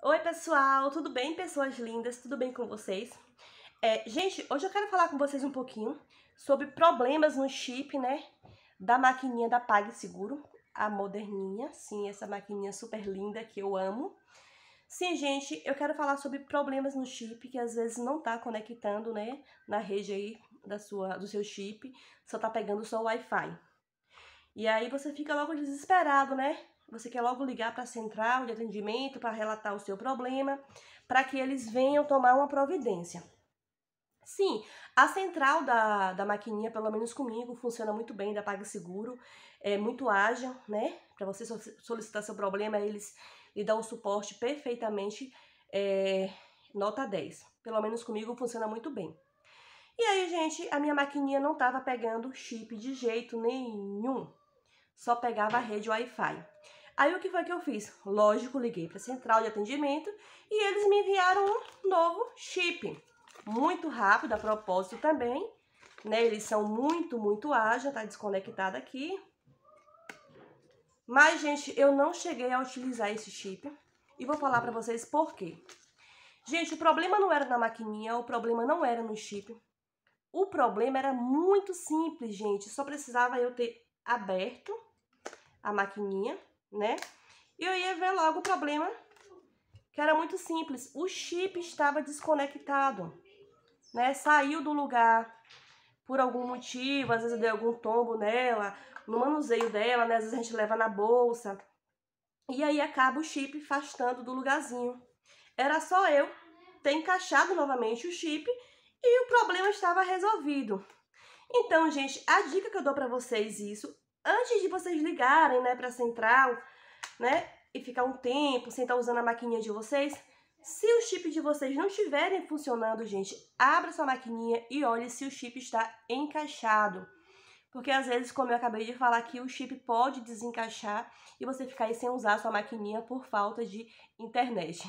Oi, pessoal! Tudo bem, pessoas lindas? Tudo bem com vocês? É, gente, hoje eu quero falar com vocês um pouquinho sobre problemas no chip, né? Da maquininha da PagSeguro, a moderninha, sim, essa maquininha super linda que eu amo. Sim, gente, eu quero falar sobre problemas no chip que às vezes não tá conectando, né? Na rede aí da sua, do seu chip, só tá pegando só o Wi-Fi. E aí você fica logo desesperado, né? você quer logo ligar para a central de atendimento para relatar o seu problema, para que eles venham tomar uma providência. Sim, a central da, da maquininha, pelo menos comigo, funciona muito bem, da PagSeguro, é muito ágil, né? Para você solicitar seu problema, eles lhe dão o suporte perfeitamente, é, nota 10. Pelo menos comigo funciona muito bem. E aí, gente, a minha maquininha não estava pegando chip de jeito nenhum, só pegava a rede Wi-Fi. Aí o que foi que eu fiz? Lógico, liguei para a central de atendimento e eles me enviaram um novo chip. Muito rápido, a propósito também, né? Eles são muito, muito ágeis, tá desconectado aqui. Mas, gente, eu não cheguei a utilizar esse chip e vou falar para vocês por quê. Gente, o problema não era na maquininha, o problema não era no chip. O problema era muito simples, gente. Só precisava eu ter aberto a maquininha né? E eu ia ver logo o problema, que era muito simples. O chip estava desconectado, né? Saiu do lugar por algum motivo, às vezes deu algum tombo nela, no manuseio dela, né? Às vezes a gente leva na bolsa. E aí acaba o chip afastando do lugarzinho. Era só eu ter encaixado novamente o chip e o problema estava resolvido. Então, gente, a dica que eu dou para vocês isso antes de vocês ligarem, né, pra central, né, e ficar um tempo sem estar tá usando a maquininha de vocês, se o chip de vocês não estiverem funcionando, gente, abra sua maquininha e olhe se o chip está encaixado. Porque às vezes, como eu acabei de falar aqui, o chip pode desencaixar e você ficar aí sem usar a sua maquininha por falta de internet.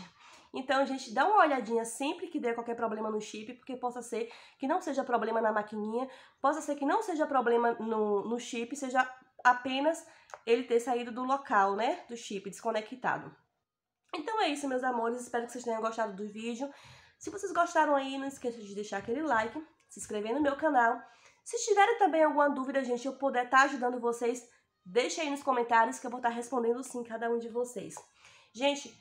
Então, gente, dá uma olhadinha sempre que der qualquer problema no chip, porque possa ser que não seja problema na maquininha, possa ser que não seja problema no, no chip, seja apenas ele ter saído do local, né? Do chip, desconectado. Então é isso, meus amores. Espero que vocês tenham gostado do vídeo. Se vocês gostaram aí, não esqueça de deixar aquele like, se inscrever no meu canal. Se tiverem também alguma dúvida, gente, eu puder estar tá ajudando vocês, deixa aí nos comentários que eu vou estar tá respondendo sim cada um de vocês. Gente,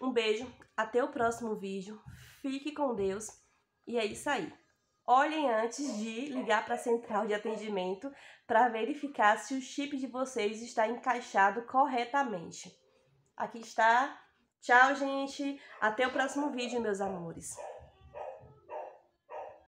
um beijo, até o próximo vídeo, fique com Deus e é isso aí. Olhem antes de ligar para a central de atendimento para verificar se o chip de vocês está encaixado corretamente. Aqui está. Tchau, gente. Até o próximo vídeo, meus amores.